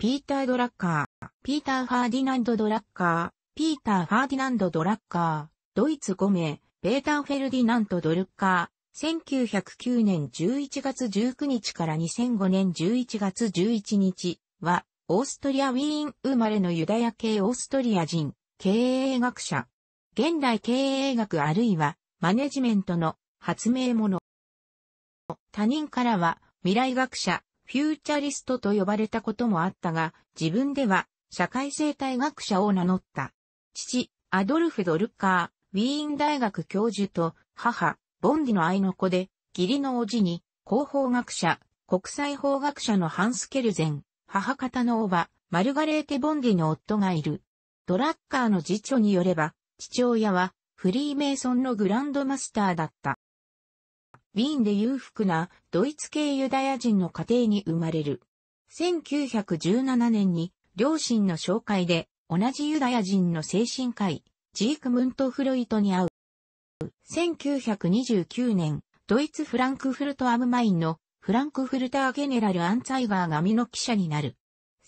ピーター・ドラッカー、ピーター・ファーディナンド・ドラッカー、ピーター・ファーディナンド・ドラッカー、ドイツ5名、ベーター・フェルディナント・ドルッカー、1909年11月19日から2005年11月11日は、オーストリア・ウィーン生まれのユダヤ系オーストリア人、経営学者。現代経営学あるいは、マネジメントの発明者。他人からは、未来学者、フューチャリストと呼ばれたこともあったが、自分では社会生態学者を名乗った。父、アドルフ・ドルカー、ウィーン大学教授と母、ボンディの愛の子で、義理の叔父に、広報学者、国際法学者のハンス・ケルゼン、母方の叔母、マルガレーテ・ボンディの夫がいる。ドラッカーの次女によれば、父親はフリーメイソンのグランドマスターだった。ウィーンで裕福なドイツ系ユダヤ人の家庭に生まれる。1917年に両親の紹介で同じユダヤ人の精神科医、ジークムント・フロイトに会う。1929年、ドイツ・フランクフルト・アムマインのフランクフルター・ゲネラル・アンツァイガーが身の記者になる。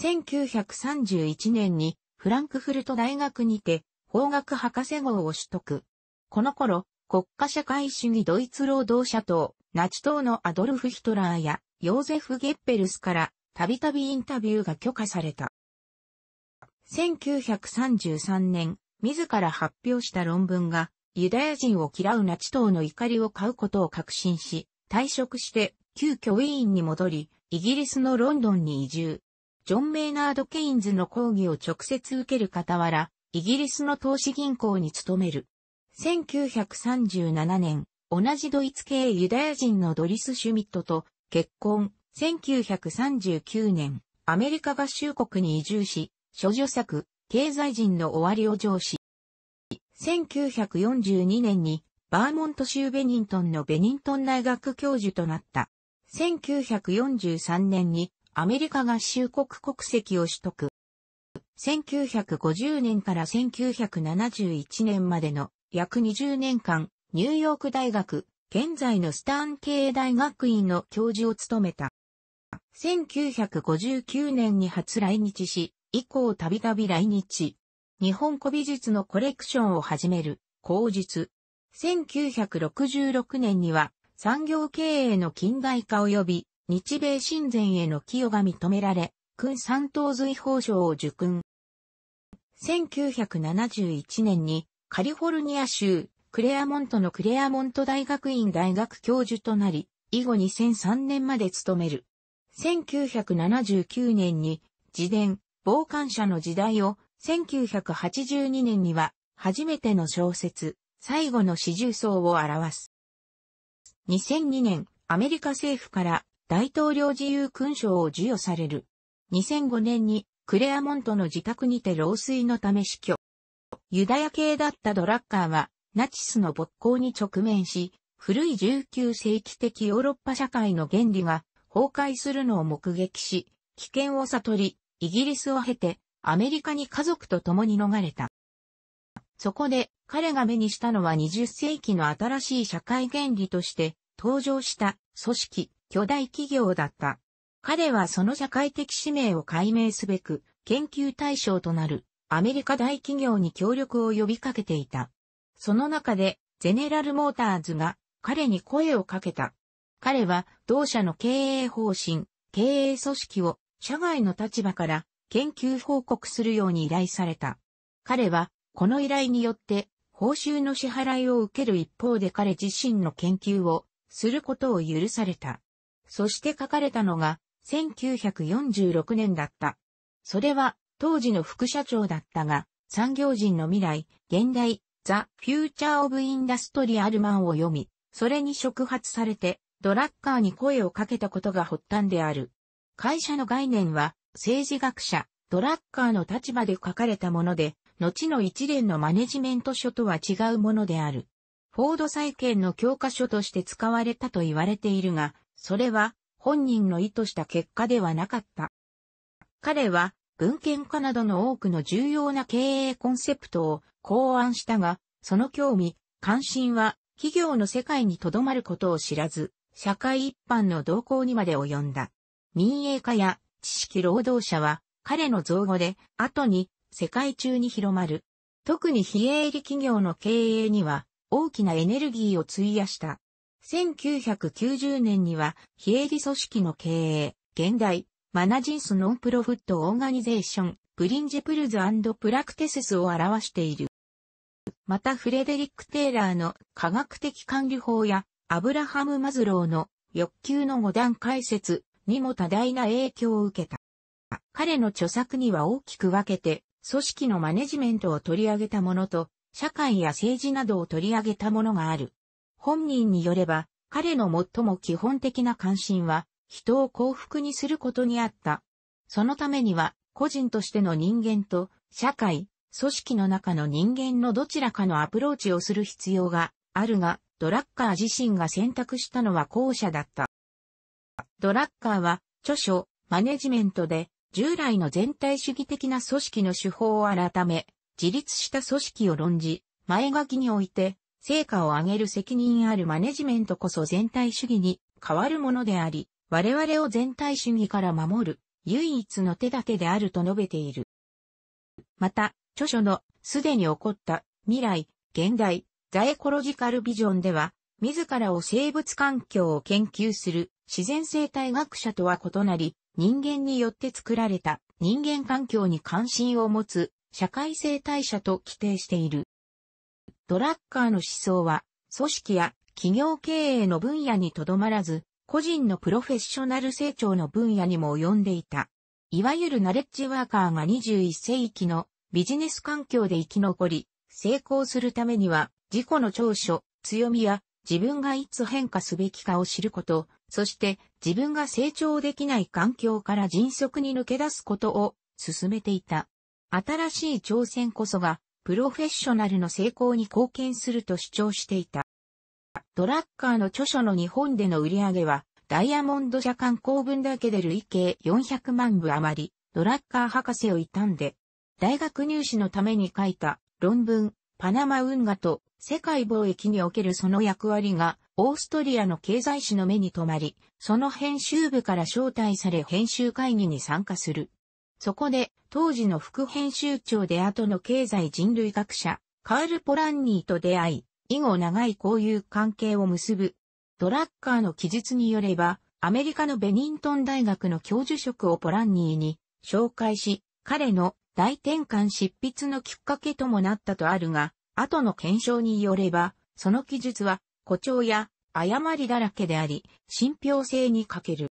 1931年にフランクフルト大学にて法学博士号を取得。この頃、国家社会主義ドイツ労働者党、ナチ党のアドルフ・ヒトラーやヨーゼフ・ゲッペルスからたびたびインタビューが許可された。1933年、自ら発表した論文が、ユダヤ人を嫌うナチ党の怒りを買うことを確信し、退職して、急遽ウィーンに戻り、イギリスのロンドンに移住。ジョン・メイナード・ケインズの講義を直接受ける傍ら、イギリスの投資銀行に勤める。1937年、同じドイツ系ユダヤ人のドリス・シュミットと結婚。1939年、アメリカ合衆国に移住し、諸女作、経済人の終わりを上司。1942年に、バーモント州ベニントンのベニントン大学教授となった。1943年に、アメリカ合衆国国籍を取得。1950年から1971年までの約20年間、ニューヨーク大学、現在のスターン経営大学院の教授を務めた。1959年に初来日し、以降たびたび来日。日本古美術のコレクションを始める、口述。1966年には、産業経営の近代化及び、日米親善への寄与が認められ、君三等随法賞を受勲。1971年にカリフォルニア州、クレアモントのクレアモント大学院大学教授となり、以後2003年まで勤める。1979年に、自伝、傍観者の時代を、1982年には、初めての小説、最後の四重層を表す。2002年、アメリカ政府から大統領自由勲章を授与される。2005年にクレアモントの自宅にて老衰のため死去。ユダヤ系だったドラッカーは、ナチスの勃興に直面し、古い19世紀的ヨーロッパ社会の原理が崩壊するのを目撃し、危険を悟り、イギリスを経て、アメリカに家族と共に逃れた。そこで、彼が目にしたのは20世紀の新しい社会原理として、登場した組織、巨大企業だった。彼はその社会的使命を解明すべく、研究対象となるアメリカ大企業に協力を呼びかけていた。その中で、ゼネラルモーターズが彼に声をかけた。彼は同社の経営方針、経営組織を社外の立場から研究報告するように依頼された。彼はこの依頼によって報酬の支払いを受ける一方で彼自身の研究をすることを許された。そして書かれたのが1946年だった。それは当時の副社長だったが、産業人の未来、現代、ザ・フューチャー・オブ・インダストリアル・マンを読み、それに触発されて、ドラッカーに声をかけたことが発端である。会社の概念は、政治学者、ドラッカーの立場で書かれたもので、後の一連のマネジメント書とは違うものである。フォード再建の教科書として使われたと言われているが、それは本人の意図した結果ではなかった。彼は文献家などの多くの重要な経営コンセプトを考案したが、その興味、関心は企業の世界に留まることを知らず、社会一般の動向にまで及んだ。民営化や知識労働者は彼の造語で後に世界中に広まる。特に非営利企業の経営には大きなエネルギーを費やした。1990年には非営利組織の経営、現代、マナジンス・ノンプロフット・オーガニゼーション、プリンジプルズプラクテセスを表している。またフレデリック・テイラーの科学的管理法やアブラハム・マズローの欲求の五段解説にも多大な影響を受けた。彼の著作には大きく分けて、組織のマネジメントを取り上げたものと、社会や政治などを取り上げたものがある。本人によれば、彼の最も基本的な関心は、人を幸福にすることにあった。そのためには、個人としての人間と、社会、組織の中の人間のどちらかのアプローチをする必要があるが、ドラッカー自身が選択したのは後者だった。ドラッカーは、著書、マネジメントで、従来の全体主義的な組織の手法を改め、自立した組織を論じ、前書きにおいて、成果を上げる責任あるマネジメントこそ全体主義に変わるものであり、我々を全体主義から守る唯一の手立てであると述べている。また、著書のすでに起こった未来、現代、ザエコロジカルビジョンでは、自らを生物環境を研究する自然生態学者とは異なり、人間によって作られた人間環境に関心を持つ社会生態者と規定している。ドラッカーの思想は、組織や企業経営の分野にとどまらず、個人のプロフェッショナル成長の分野にも及んでいた。いわゆるナレッジワーカーが21世紀のビジネス環境で生き残り、成功するためには、自己の長所、強みや自分がいつ変化すべきかを知ること、そして自分が成長できない環境から迅速に抜け出すことを進めていた。新しい挑戦こそが、プロフェッショナルの成功に貢献すると主張していた。ドラッカーの著書の日本での売り上げは、ダイヤモンド社刊行分だけで累計400万部余り、ドラッカー博士を悼んで、大学入試のために書いた論文、パナマ運河と世界貿易におけるその役割が、オーストリアの経済史の目に留まり、その編集部から招待され編集会議に参加する。そこで、当時の副編集長で後の経済人類学者、カール・ポランニーと出会い、以後長い交友関係を結ぶ。ドラッカーの記述によれば、アメリカのベニントン大学の教授職をポランニーに紹介し、彼の大転換執筆のきっかけともなったとあるが、後の検証によれば、その記述は誇張や誤りだらけであり、信憑性に欠ける。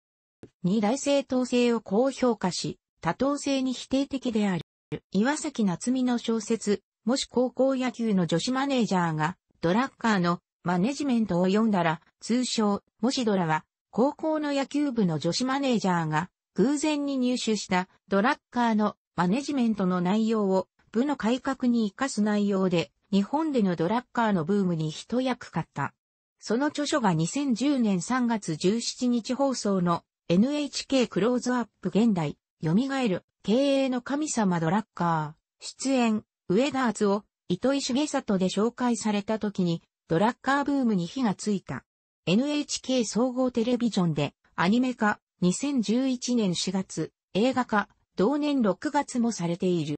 二大正当性を高評価し、多党性に否定的である。岩崎夏美の小説、もし高校野球の女子マネージャーがドラッカーのマネジメントを読んだら、通称、もしドラは、高校の野球部の女子マネージャーが、偶然に入手したドラッカーのマネジメントの内容を、部の改革に活かす内容で、日本でのドラッカーのブームに一役買った。その著書が2010年3月17日放送の NHK クローズアップ現代、蘇る経営の神様ドラッカー、出演、上田敦を糸井重里で紹介された時に、ドラッカーブームに火がついた。NHK 総合テレビジョンで、アニメ化、2011年4月、映画化、同年6月もされている。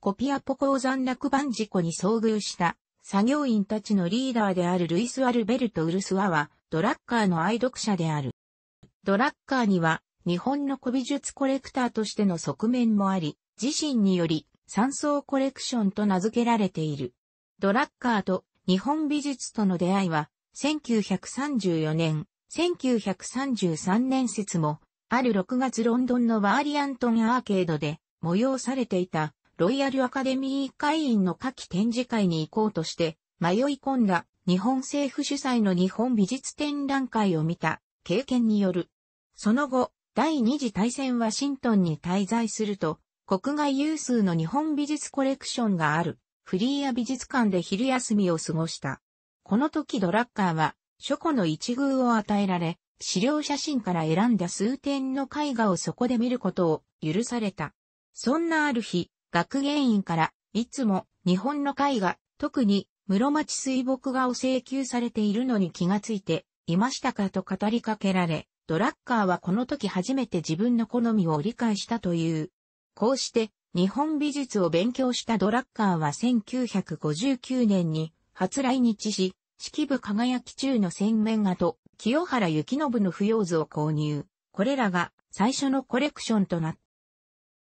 コピアポ鉱山落盤事故に遭遇した作業員たちのリーダーであるルイス・アルベルト・ウルスワはドラッカーの愛読者である。ドラッカーには日本の古美術コレクターとしての側面もあり、自身により山荘コレクションと名付けられている。ドラッカーと日本美術との出会いは、1934年、1933年説も、ある6月ロンドンのバーリアントンアーケードで催されていたロイヤルアカデミー会員の夏季展示会に行こうとして迷い込んだ日本政府主催の日本美術展覧会を見た経験による。その後、第二次大戦ワシントンに滞在すると国外有数の日本美術コレクションがあるフリーア美術館で昼休みを過ごした。この時ドラッカーは書庫の一遇を与えられ、資料写真から選んだ数点の絵画をそこで見ることを許された。そんなある日、学芸員からいつも日本の絵画、特に室町水墨画を請求されているのに気がついていましたかと語りかけられ、ドラッカーはこの時初めて自分の好みを理解したという。こうして、日本美術を勉強したドラッカーは1959年に初来日し、式部輝き中の洗面画と清原幸信の不要図を購入。これらが最初のコレクションとなっ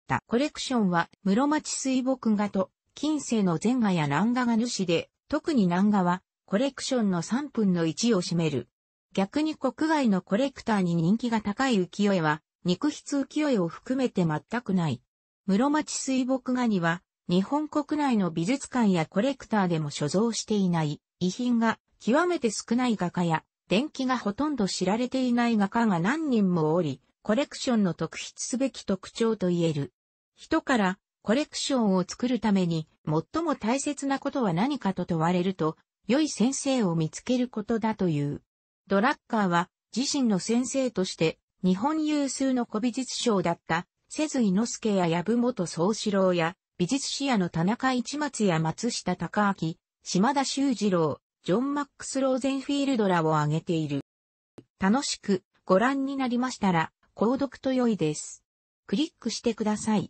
た。コレクションは室町水墨画と近世の前画や南画が主で、特に南画はコレクションの3分の1を占める。逆に国外のコレクターに人気が高い浮世絵は、肉筆浮世絵を含めて全くない。室町水墨画には、日本国内の美術館やコレクターでも所蔵していない、遺品が極めて少ない画家や、電気がほとんど知られていない画家が何人もおり、コレクションの特筆すべき特徴と言える。人から、コレクションを作るために、最も大切なことは何かと問われると、良い先生を見つけることだという。ドラッカーは、自身の先生として、日本有数の古美術賞だった、瀬津伊之助や藪本宗志郎や、美術史家の田中市松や松下隆明、島田修二郎、ジョン・マックス・ローゼンフィールドらを挙げている。楽しくご覧になりましたら、購読と良いです。クリックしてください。